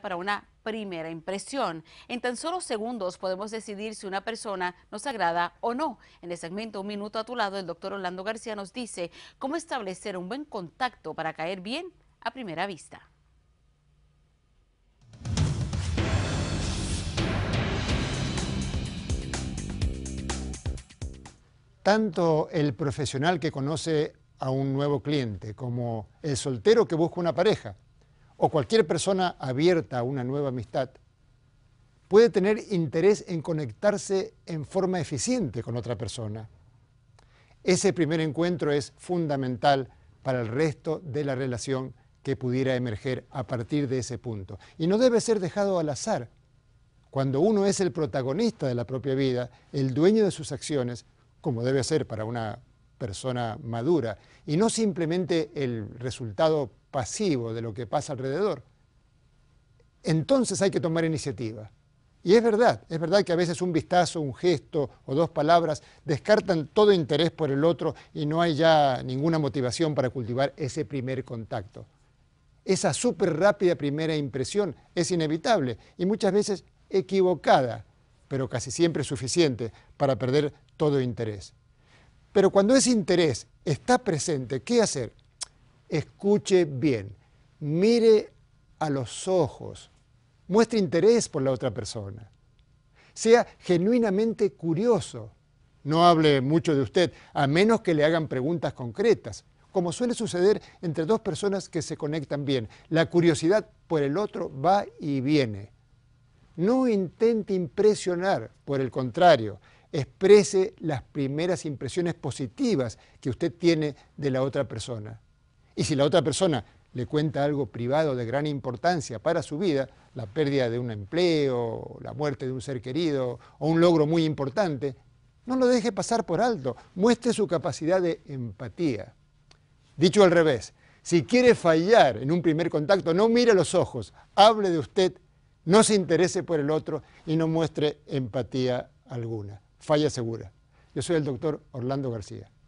para una primera impresión. En tan solo segundos podemos decidir si una persona nos agrada o no. En el segmento Un Minuto a tu lado, el doctor Orlando García nos dice cómo establecer un buen contacto para caer bien a primera vista. Tanto el profesional que conoce a un nuevo cliente como el soltero que busca una pareja o cualquier persona abierta a una nueva amistad puede tener interés en conectarse en forma eficiente con otra persona. Ese primer encuentro es fundamental para el resto de la relación que pudiera emerger a partir de ese punto. Y no debe ser dejado al azar. Cuando uno es el protagonista de la propia vida, el dueño de sus acciones, como debe ser para una persona madura, y no simplemente el resultado pasivo de lo que pasa alrededor, entonces hay que tomar iniciativa. Y es verdad, es verdad que a veces un vistazo, un gesto o dos palabras descartan todo interés por el otro y no hay ya ninguna motivación para cultivar ese primer contacto. Esa súper rápida primera impresión es inevitable y muchas veces equivocada, pero casi siempre suficiente para perder todo interés. Pero cuando ese interés está presente, ¿qué hacer? escuche bien, mire a los ojos, muestre interés por la otra persona, sea genuinamente curioso, no hable mucho de usted, a menos que le hagan preguntas concretas, como suele suceder entre dos personas que se conectan bien. La curiosidad por el otro va y viene. No intente impresionar, por el contrario, exprese las primeras impresiones positivas que usted tiene de la otra persona. Y si la otra persona le cuenta algo privado de gran importancia para su vida, la pérdida de un empleo, la muerte de un ser querido o un logro muy importante, no lo deje pasar por alto, muestre su capacidad de empatía. Dicho al revés, si quiere fallar en un primer contacto, no mire los ojos, hable de usted, no se interese por el otro y no muestre empatía alguna. Falla segura. Yo soy el doctor Orlando García.